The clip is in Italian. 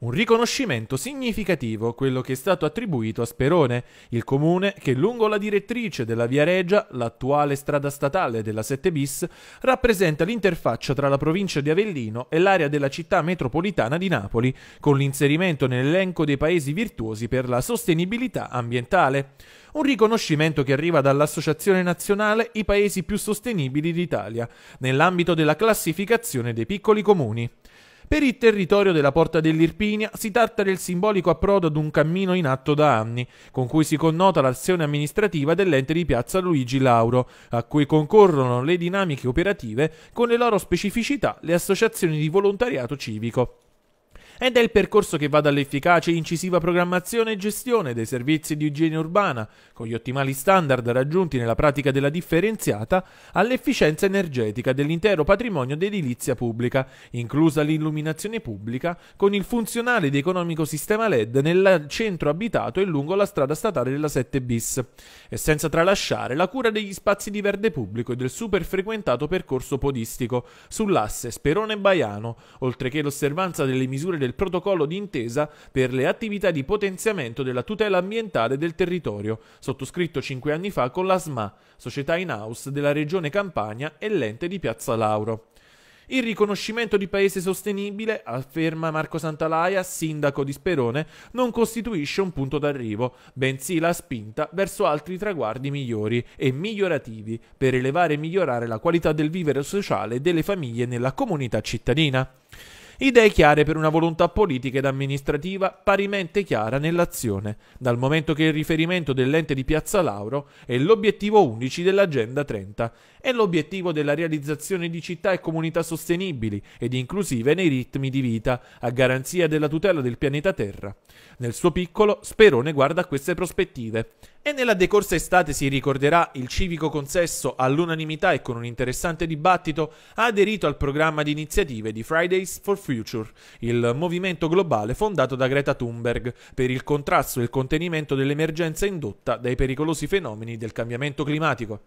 Un riconoscimento significativo quello che è stato attribuito a Sperone, il comune che lungo la direttrice della Via Regia, l'attuale strada statale della 7 bis, rappresenta l'interfaccia tra la provincia di Avellino e l'area della città metropolitana di Napoli, con l'inserimento nell'elenco dei paesi virtuosi per la sostenibilità ambientale. Un riconoscimento che arriva dall'Associazione Nazionale I Paesi più sostenibili d'Italia, nell'ambito della classificazione dei piccoli comuni. Per il territorio della Porta dell'Irpinia si tratta del simbolico approdo ad un cammino in atto da anni, con cui si connota l'azione amministrativa dell'ente di piazza Luigi Lauro, a cui concorrono le dinamiche operative con le loro specificità le associazioni di volontariato civico ed è il percorso che va dall'efficace e incisiva programmazione e gestione dei servizi di igiene urbana, con gli ottimali standard raggiunti nella pratica della differenziata, all'efficienza energetica dell'intero patrimonio d'edilizia pubblica, inclusa l'illuminazione pubblica, con il funzionale ed economico sistema LED nel centro abitato e lungo la strada statale della 7 bis, e senza tralasciare la cura degli spazi di verde pubblico e del super frequentato percorso podistico sull'asse Sperone-Baiano, oltre che l'osservanza delle misure del del protocollo d'intesa per le attività di potenziamento della tutela ambientale del territorio, sottoscritto cinque anni fa con la SMA, società in house della Regione Campania e l'ente di Piazza Lauro. Il riconoscimento di paese sostenibile, afferma Marco Santalaia, sindaco di Sperone, non costituisce un punto d'arrivo, bensì la spinta verso altri traguardi migliori e migliorativi per elevare e migliorare la qualità del vivere sociale delle famiglie nella comunità cittadina. Idee chiare per una volontà politica ed amministrativa parimente chiara nell'azione, dal momento che il riferimento dell'ente di Piazza Lauro è l'obiettivo 11 dell'Agenda 30 è l'obiettivo della realizzazione di città e comunità sostenibili ed inclusive nei ritmi di vita, a garanzia della tutela del pianeta Terra. Nel suo piccolo, Sperone guarda a queste prospettive. E nella decorsa estate si ricorderà il civico consesso all'unanimità e con un interessante dibattito ha aderito al programma di iniziative di Fridays for Future, il movimento globale fondato da Greta Thunberg per il contrasto e il contenimento dell'emergenza indotta dai pericolosi fenomeni del cambiamento climatico.